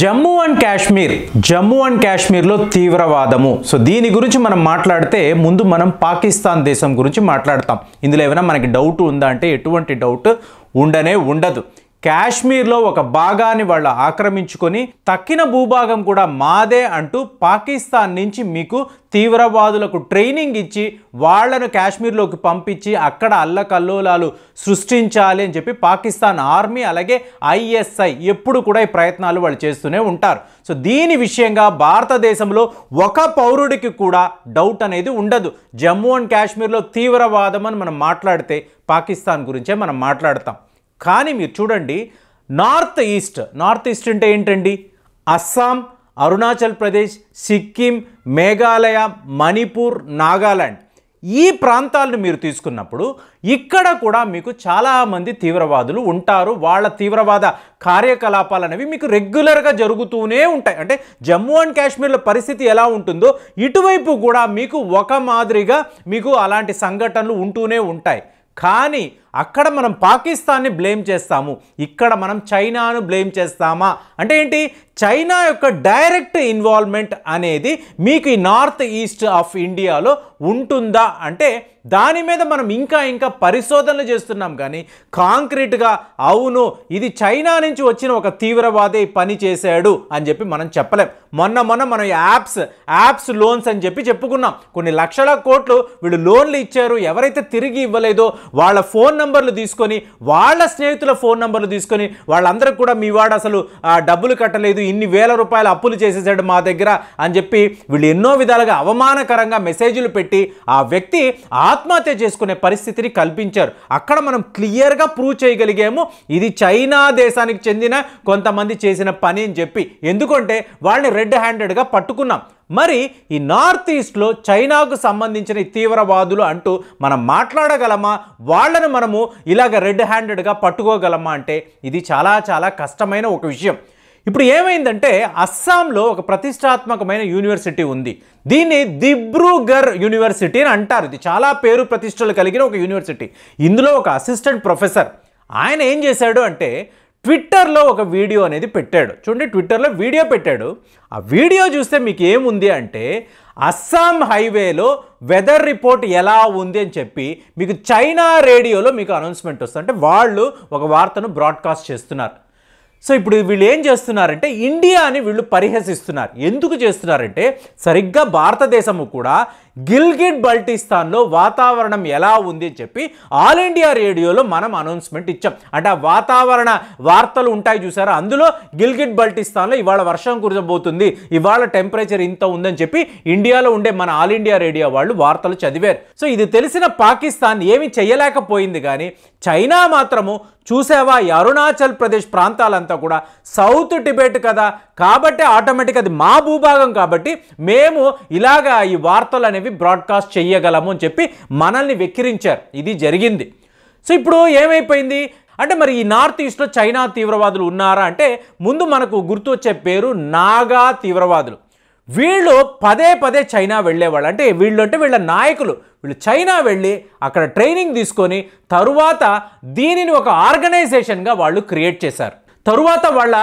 Jammu and Kashmir Jammu and కాశ్మీర్లో తీవ్రవాదము so దీని గురించి మనం మాట్లాడితే ముందు మనం పాకిస్తాన్ దేశం గురించి మాట్లాడతాం ఇందులో ఏమైనా మనకి డౌట్ ఉందా అంటే ఎటువంటి డౌట్ ఉండనే ఉండదు కాశ్మీర్లో ఒక భాగాన్ని వాళ్ళు ఆక్రమించుకొని తక్కిన భూభాగం కూడా మాదే అంటూ పాకిస్తాన్ నుంచి మీకు తీవ్రవాదులకు ట్రైనింగ్ ఇచ్చి వాళ్లను కాశ్మీర్లోకి పంపించి అక్కడ అల్లకల్లోలాలు సృష్టించాలి అని చెప్పి పాకిస్తాన్ ఆర్మీ అలాగే ఐఎస్ఐ ఎప్పుడు కూడా ఈ ప్రయత్నాలు వాళ్ళు చేస్తూనే ఉంటారు సో దీని విషయంగా భారతదేశంలో ఒక పౌరుడికి కూడా డౌట్ అనేది ఉండదు జమ్మూ అండ్ కాశ్మీర్లో తీవ్రవాదం అని మనం మాట్లాడితే పాకిస్తాన్ గురించే మనం మాట్లాడతాం కానీ మీరు చూడండి నార్త్ ఈస్ట్ నార్త్ ఈస్ట్ అంటే ఏంటండి అస్సాం అరుణాచల్ ప్రదేశ్ సిక్కిం మేఘాలయ మణిపూర్ నాగాలాండ్ ఈ ప్రాంతాలను మీరు తీసుకున్నప్పుడు ఇక్కడ కూడా మీకు చాలామంది తీవ్రవాదులు ఉంటారు వాళ్ళ తీవ్రవాద కార్యకలాపాలు అనేవి మీకు రెగ్యులర్గా జరుగుతూనే ఉంటాయి అంటే జమ్మూ అండ్ కాశ్మీర్లో పరిస్థితి ఎలా ఉంటుందో ఇటువైపు కూడా మీకు ఒక మాదిరిగా మీకు అలాంటి సంఘటనలు ఉంటూనే ఉంటాయి కానీ అక్కడ మనం పాకిస్తాన్ని బ్లేమ్ చేస్తాము ఇక్కడ మనం చైనాను బ్లేమ్ చేస్తామా అంటే ఏంటి చైనా యొక్క డైరెక్ట్ ఇన్వాల్వ్మెంట్ అనేది మీకు ఈ నార్త్ ఈస్ట్ ఆఫ్ ఇండియాలో ఉంటుందా అంటే దాని మీద మనం ఇంకా ఇంకా పరిశోధనలు చేస్తున్నాం కానీ కాంక్రీట్గా అవును ఇది చైనా నుంచి వచ్చిన ఒక తీవ్రవాది పని చేశాడు అని చెప్పి మనం చెప్పలేం మొన్న మొన్న మనం యాప్స్ యాప్స్ లోన్స్ అని చెప్పి చెప్పుకున్నాం కొన్ని లక్షల కోట్లు వీళ్ళు లోన్లు ఇచ్చారు ఎవరైతే తిరిగి ఇవ్వలేదో వాళ్ళ ఫోన్ నంబర్లు తీసుకొని వాళ్ళ స్నేహితుల ఫోన్ నంబర్లు తీసుకొని వాళ్ళందరూ కూడా మీ వాడు అసలు డబ్బులు కట్టలేదు ఇన్ని వేల రూపాయలు అప్పులు చేసేసాడు మా దగ్గర అని చెప్పి వీళ్ళు ఎన్నో విధాలుగా అవమానకరంగా మెసేజ్లు పెట్టి ఆ వ్యక్తి ఆ ఆత్మహత్య చేసుకునే పరిస్థితిని కల్పించారు అక్కడ మనం క్లియర్గా ప్రూవ్ చేయగలిగాము ఇది చైనా దేశానికి చెందిన కొంతమంది చేసిన పని అని చెప్పి ఎందుకంటే వాళ్ళని రెడ్ హ్యాండెడ్గా పట్టుకున్నాం మరి ఈ నార్త్ ఈస్ట్లో చైనాకు సంబంధించిన తీవ్రవాదులు అంటూ మనం మాట్లాడగలమా వాళ్ళను మనము ఇలాగ రెడ్ హ్యాండెడ్గా పట్టుకోగలమా అంటే ఇది చాలా చాలా కష్టమైన ఒక విషయం ఇప్పుడు ఏమైందంటే అస్సాంలో ఒక ప్రతిష్టాత్మకమైన యూనివర్సిటీ ఉంది దీన్ని దిబ్రూగర్ యూనివర్సిటీ అని అంటారు ఇది చాలా పేరు ప్రతిష్టలు కలిగిన ఒక యూనివర్సిటీ ఇందులో ఒక అసిస్టెంట్ ప్రొఫెసర్ ఆయన ఏం చేశాడు అంటే ట్విట్టర్లో ఒక వీడియో అనేది పెట్టాడు చూడండి ట్విట్టర్లో వీడియో పెట్టాడు ఆ వీడియో చూస్తే మీకు ఏముంది అంటే అస్సాం హైవేలో వెదర్ రిపోర్ట్ ఎలా ఉంది అని చెప్పి మీకు చైనా రేడియోలో మీకు అనౌన్స్మెంట్ వస్తుంది అంటే వాళ్ళు ఒక వార్తను బ్రాడ్కాస్ట్ చేస్తున్నారు సో ఇప్పుడు వీళ్ళు ఏం చేస్తున్నారంటే ఇండియాని వీళ్ళు పరిహసిస్తున్నారు ఎందుకు చేస్తున్నారంటే సరిగ్గా భారతదేశము కూడా గిల్గిట్ బల్టిస్తాన్లో వాతావరణం ఎలా ఉంది అని చెప్పి ఆల్ ఇండియా రేడియోలో మనం అనౌన్స్మెంట్ ఇచ్చాం అంటే ఆ వాతావరణ వార్తలు ఉంటాయి చూసారా అందులో గిల్గిట్ బల్టిస్తాన్లో ఇవాళ వర్షం కురిసబోతుంది ఇవాళ టెంపరేచర్ ఇంత ఉందని చెప్పి ఇండియాలో ఉండే మన ఆల్ ఇండియా రేడియో వాళ్ళు వార్తలు చదివారు సో ఇది తెలిసిన పాకిస్తాన్ ఏమి చేయలేకపోయింది కానీ చైనా మాత్రము చూసావా ఈ అరుణాచల్ ప్రదేశ్ ప్రాంతాలంతా కూడా సౌత్ టిబెట్ కదా కాబట్టి ఆటోమేటిక్ అది మా భూభాగం కాబట్టి మేము ఇలాగా ఈ వార్తలు అనేవి చెప్పి బ్రాడ్కాస్ట్ చేయగలము అని చెప్పి మనల్ని వెక్కిరించారు ఇది జరిగింది సో ఇప్పుడు ఏమైపోయింది అంటే మరి ఈ నార్త్ ఈస్ట్లో చైనా తీవ్రవాదులు ఉన్నారా అంటే ముందు మనకు గుర్తు వచ్చే పేరు నాగా తీవ్రవాదులు వీళ్ళు పదే పదే చైనా వెళ్ళేవాళ్ళు అంటే వీళ్ళు అంటే వీళ్ళ నాయకులు వీళ్ళు చైనా వెళ్ళి అక్కడ ట్రైనింగ్ తీసుకొని తరువాత దీనిని ఒక ఆర్గనైజేషన్గా వాళ్ళు క్రియేట్ చేశారు తరువాత వాళ్ళ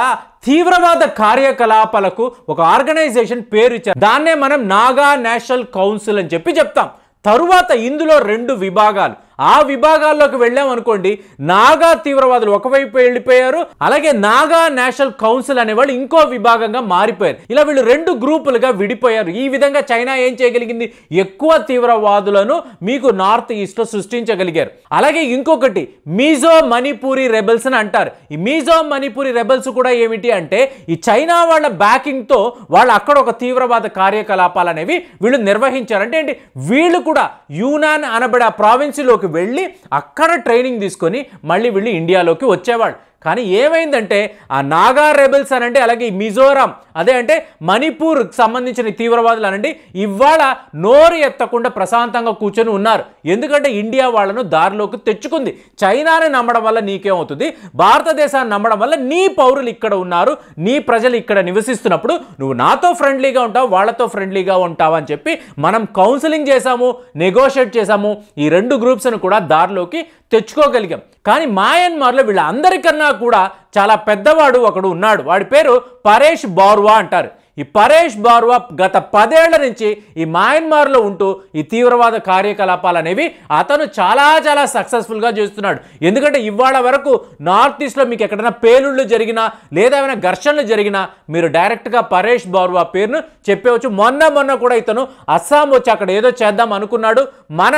తీవ్రవాద కార్యకలాపాలకు ఒక ఆర్గనైజేషన్ పేరు ఇచ్చారు దాన్నే మనం నాగా నేషనల్ కౌన్సిల్ అని చెప్పి చెప్తాం తరువాత ఇందులో రెండు విభాగాలు ఆ విభాగాల్లోకి వెళ్ళామనుకోండి నాగా తీవ్రవాదులు ఒకవైపు వెళ్ళిపోయారు అలాగే నాగా నేషనల్ కౌన్సిల్ అనేవాళ్ళు ఇంకో విభాగంగా మారిపోయారు ఇలా వీళ్ళు రెండు గ్రూపులుగా విడిపోయారు ఈ విధంగా చైనా ఏం చేయగలిగింది ఎక్కువ తీవ్రవాదులను మీకు నార్త్ ఈస్ట్లో సృష్టించగలిగారు అలాగే ఇంకొకటి మీజో మణిపూరి రెబల్స్ అని అంటారు ఈ మీజో మణిపూరి రెబల్స్ కూడా ఏమిటి అంటే ఈ చైనా వాళ్ళ బ్యాకింగ్తో వాళ్ళు అక్కడ ఒక తీవ్రవాద కార్యకలాపాలు అనేవి వీళ్ళు నిర్వహించారు అంటే ఏంటి వీళ్ళు కూడా యూనాన్ అనబడే ఆ ప్రావిన్స్లోకి వెళ్ళి అక్కడ ట్రైనింగ్ తీసుకొని మళ్ళీ వెళ్ళి ఇండియాలోకి వచ్చేవాళ్ళు కానీ ఏమైందంటే ఆ నాగా రెబెల్స్ అనండి అలాగే మిజోరాం అదే అంటే మణిపూర్ సంబంధించిన తీవ్రవాదులు అనండి ఇవాళ నోరు ఎత్తకుండా ప్రశాంతంగా కూర్చొని ఉన్నారు ఎందుకంటే ఇండియా వాళ్ళను దారిలోకి తెచ్చుకుంది చైనాని నమ్మడం వల్ల నీకేమవుతుంది భారతదేశాన్ని నమ్మడం వల్ల నీ పౌరులు ఇక్కడ ఉన్నారు నీ ప్రజలు ఇక్కడ నివసిస్తున్నప్పుడు నువ్వు నాతో ఫ్రెండ్లీగా ఉంటావు వాళ్ళతో ఫ్రెండ్లీగా ఉంటావు అని చెప్పి మనం కౌన్సిలింగ్ చేశాము నెగోషియేట్ చేశాము ఈ రెండు గ్రూప్స్ను కూడా దారిలోకి తెచ్చుకోగలిగాం కానీ మాయన్మార్లో వీళ్ళందరికన్నా కూడా చాలా పెద్దవాడు ఒకడు ఉన్నాడు వాడి పేరు పరేష్ బార్వా అంటారు ఈ పరేష్ బార్వా గత పదేళ్ల నుంచి ఈ మాయన్మార్లో ఉంటూ ఈ తీవ్రవాద కార్యకలాపాలు అనేవి అతను చాలా చాలా సక్సెస్ఫుల్గా చేస్తున్నాడు ఎందుకంటే ఇవాళ వరకు నార్త్ ఈస్ట్లో మీకు ఎక్కడైనా పేలుళ్ళు జరిగినా లేదా ఏమైనా ఘర్షణలు జరిగినా మీరు డైరెక్ట్గా పరేష్ బార్వా పేరును చెప్పవచ్చు మొన్న మొన్న కూడా ఇతను అస్సాం వచ్చి అక్కడ ఏదో చేద్దాం అనుకున్నాడు మన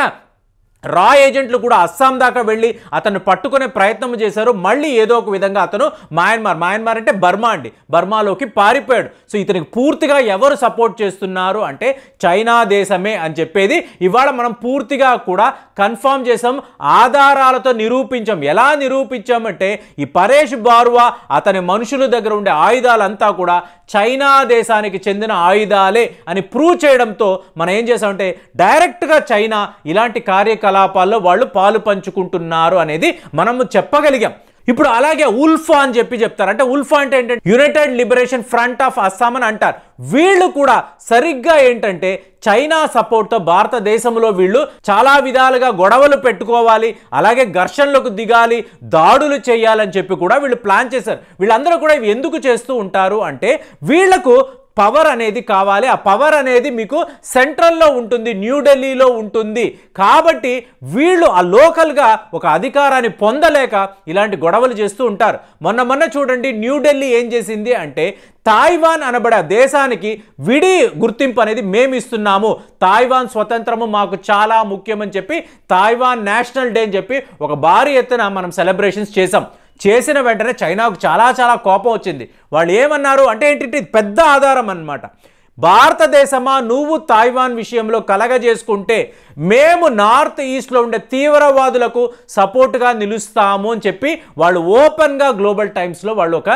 రా ఏజెంట్లు కూడా అస్సాం దాకా వెళ్ళి అతను పట్టుకునే ప్రయత్నం చేశారు మళ్ళీ ఏదో ఒక విధంగా అతను మయన్మార్ మయన్మార్ అంటే బర్మా అండి బర్మాలోకి పారిపోయాడు సో ఇతనికి పూర్తిగా ఎవరు సపోర్ట్ చేస్తున్నారు అంటే చైనా దేశమే అని చెప్పేది ఇవాళ మనం పూర్తిగా కూడా కన్ఫామ్ చేసాం ఆధారాలతో నిరూపించాం ఎలా నిరూపించామంటే ఈ పరేష్ బార్వా అతని మనుషుల దగ్గర ఉండే ఆయుధాలంతా కూడా చైనా దేశానికి చెందిన ఆయుధాలే అని ప్రూవ్ చేయడంతో మనం ఏం చేసామంటే డైరెక్ట్గా చైనా ఇలాంటి కార్యక్రమం కార్యకలాపాల్లో వాళ్ళు పాలు పంచుకుంటున్నారు అనేది మనము చెప్పగలిగాం ఇప్పుడు అలాగే ఉల్ఫా అని చెప్పి చెప్తారు అంటే ఉల్ఫా అంటే ఏంటంటే united liberation front of Assam అని అంటారు వీళ్ళు కూడా సరిగ్గా ఏంటంటే చైనా సపోర్ట్తో భారతదేశంలో వీళ్ళు చాలా విధాలుగా గొడవలు పెట్టుకోవాలి అలాగే ఘర్షణలకు దిగాలి దాడులు చేయాలని చెప్పి కూడా వీళ్ళు ప్లాన్ చేశారు వీళ్ళందరూ కూడా ఇవి ఎందుకు చేస్తూ ఉంటారు అంటే వీళ్లకు పవర్ అనేది కావాలి ఆ పవర్ అనేది మీకు సెంట్రల్లో ఉంటుంది న్యూఢిల్లీలో ఉంటుంది కాబట్టి వీళ్ళు ఆ లోకల్గా ఒక అధికారాన్ని పొందలేక ఇలాంటి గొడవలు చేస్తూ ఉంటారు మొన్న మొన్న చూడండి న్యూఢిల్లీ ఏం చేసింది అంటే తాయివాన్ అనబడే దేశానికి విడి గుర్తింపు అనేది మేము ఇస్తున్నాము తాయివాన్ స్వతంత్రము మాకు చాలా ముఖ్యమని చెప్పి తాయివాన్ నేషనల్ డే అని చెప్పి ఒక భారీ ఎత్తున మనం సెలబ్రేషన్స్ చేసాం చేసిన వెంటనే చైనాకు చాలా చాలా కోపం వచ్చింది వాళ్ళు ఏమన్నారు అంటే ఏంటి పెద్ద ఆధారం అనమాట భారతదేశమా నువ్వు తాయివాన్ విషయంలో కలగజేసుకుంటే మేము నార్త్ ఈస్ట్లో ఉండే తీవ్రవాదులకు సపోర్ట్గా నిలుస్తాము అని చెప్పి వాళ్ళు ఓపెన్గా గ్లోబల్ టైమ్స్లో వాళ్ళు ఒక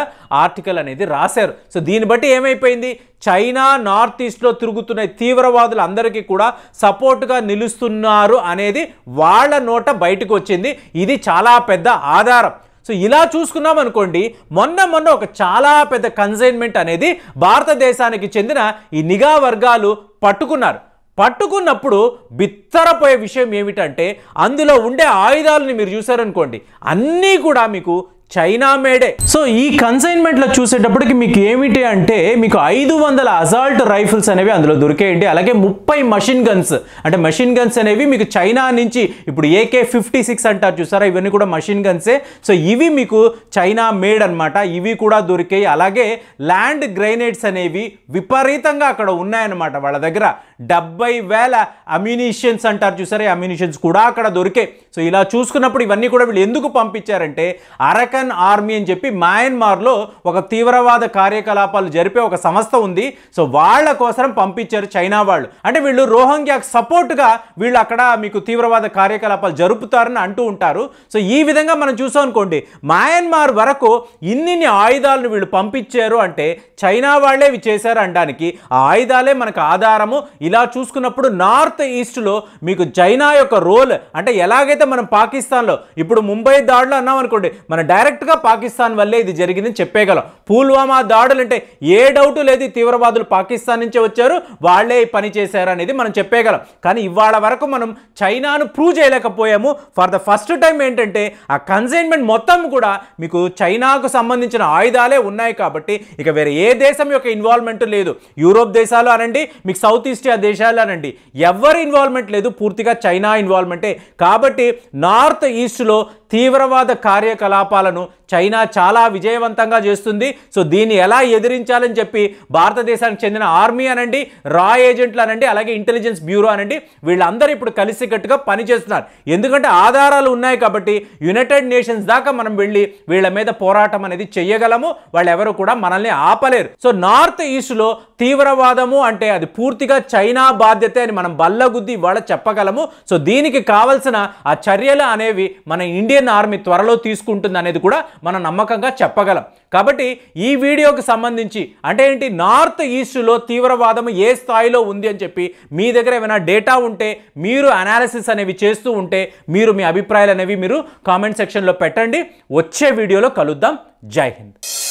ఆర్టికల్ అనేది రాశారు సో దీన్ని బట్టి ఏమైపోయింది చైనా నార్త్ ఈస్ట్లో తిరుగుతున్న తీవ్రవాదులు అందరికీ కూడా సపోర్ట్గా నిలుస్తున్నారు అనేది వాళ్ళ నోట బయటకు వచ్చింది ఇది చాలా పెద్ద ఆధారం సో ఇలా చూసుకున్నాం అనుకోండి మొన్న మొన్న ఒక చాలా పెద్ద కన్సైన్మెంట్ అనేది భారతదేశానికి చెందిన ఈ నిఘా వర్గాలు పట్టుకున్నారు పట్టుకున్నప్పుడు బిత్తరపోయే విషయం ఏమిటంటే అందులో ఉండే ఆయుధాలని మీరు చూసారనుకోండి అన్నీ కూడా మీకు చైనా మేడే సో ఈ కన్సైన్మెంట్లో చూసేటప్పటికి మీకు ఏమిటి అంటే మీకు ఐదు వందల అసాల్ట్ రైఫిల్స్ అనేవి అందులో దొరికేయండి అలాగే ముప్పై మషిన్ గన్స్ అంటే మషిన్ గన్స్ అనేవి మీకు చైనా నుంచి ఇప్పుడు ఏకే ఫిఫ్టీ సిక్స్ అంటారు చూసారా ఇవన్నీ కూడా మషిన్ గన్సే సో ఇవి మీకు చైనా మేడ్ అనమాట ఇవి కూడా దొరికాయి అలాగే ల్యాండ్ గ్రైనేడ్స్ అనేవి విపరీతంగా అక్కడ ఉన్నాయన్నమాట వాళ్ళ దగ్గర డెబ్బై వేల అమ్యూనిషియన్స్ అంటారు చూసారా అమ్యూనిషియన్స్ కూడా అక్కడ దొరికాయి సో ఇలా చూసుకున్నప్పుడు ఇవన్నీ కూడా వీళ్ళు ఎందుకు పంపించారంటే అరక మలయన్ ఆర్మీ అని చెప్పి మయన్మార్లో ఒక తీవ్రవాద కార్యకలాపాలు జరిపే ఒక సంస్థ ఉంది సో వాళ్ళ కోసం పంపించారు చైనా వాళ్ళు అంటే వీళ్ళు రోహంగ్యాకు సపోర్ట్గా వీళ్ళు అక్కడ మీకు తీవ్రవాద కార్యకలాపాలు జరుపుతారని అంటూ ఉంటారు సో ఈ విధంగా మనం చూసాం అనుకోండి మయన్మార్ వరకు ఇన్నిన్ని ఆయుధాలను వీళ్ళు పంపించారు అంటే చైనా వాళ్ళే ఇవి చేశారు అనడానికి ఆ ఆయుధాలే మనకు ఆధారము ఇలా చూసుకున్నప్పుడు నార్త్ ఈస్ట్లో మీకు చైనా యొక్క రోల్ అంటే ఎలాగైతే మనం పాకిస్తాన్లో ఇప్పుడు ముంబై దాడులు అన్నాం అనుకోండి మన డైరెక్ట్ డైరెక్ట్గా పాకిస్తాన్ వల్లే ఇది జరిగిందని చెప్పేయగలం పుల్వామా దాడులు అంటే ఏ డౌట్ లేదు తీవ్రవాదులు పాకిస్తాన్ నుంచే వచ్చారు వాళ్లే పని చేశారు అనేది మనం చెప్పేయగలం కానీ ఇవాళ వరకు మనం చైనాను ప్రూవ్ చేయలేకపోయాము ఫర్ ద ఫస్ట్ టైం ఏంటంటే ఆ కన్సైన్మెంట్ మొత్తం కూడా మీకు చైనాకు సంబంధించిన ఆయుధాలే ఉన్నాయి కాబట్టి ఇక వేరే ఏ దేశం యొక్క ఇన్వాల్వ్మెంట్ లేదు యూరోప్ దేశాలు అనండి మీకు సౌత్ ఈస్టియా దేశాలు అనండి ఎవరి ఇన్వాల్వ్మెంట్ లేదు పూర్తిగా చైనా ఇన్వాల్వ్మెంటే కాబట్టి నార్త్ ఈస్ట్లో తీవ్రవాద కార్యకలాపాలను చైనా చాలా విజయవంతంగా చేస్తుంది సో దీన్ని ఎలా ఎదిరించాలని చెప్పి భారతదేశానికి చెందిన ఆర్మీ అనండి రా ఏజెంట్లు అనండి అలాగే ఇంటెలిజెన్స్ బ్యూరో అనండి వీళ్ళందరూ ఇప్పుడు కలిసికట్టుగా పనిచేస్తున్నారు ఎందుకంటే ఆధారాలు ఉన్నాయి కాబట్టి యునైటెడ్ నేషన్స్ దాకా మనం వెళ్ళి వీళ్ళ మీద పోరాటం అనేది చేయగలము వాళ్ళు ఎవరు కూడా మనల్ని ఆపలేరు సో నార్త్ ఈస్ట్లో తీవ్రవాదము అంటే అది పూర్తిగా చైనా బాధ్యత అని మనం బల్లగుద్ది వాళ్ళ చెప్పగలము సో దీనికి కావలసిన ఆ చర్యలు అనేవి మన ఇండియన్ ఆర్మీ త్వరలో తీసుకుంటుంది అనేది కూడా మనం నమ్మకంగా చెప్పగలం కాబట్టి ఈ వీడియోకి సంబంధించి అంటే ఏంటి నార్త్ ఈస్ట్లో తీవ్రవాదం ఏ స్థాయిలో ఉంది అని చెప్పి మీ దగ్గర ఏమైనా డేటా ఉంటే మీరు అనాలిసిస్ అనేవి చేస్తూ ఉంటే మీరు మీ అభిప్రాయాలు అనేవి మీరు కామెంట్ సెక్షన్లో పెట్టండి వచ్చే వీడియోలో కలుద్దాం జై హింద్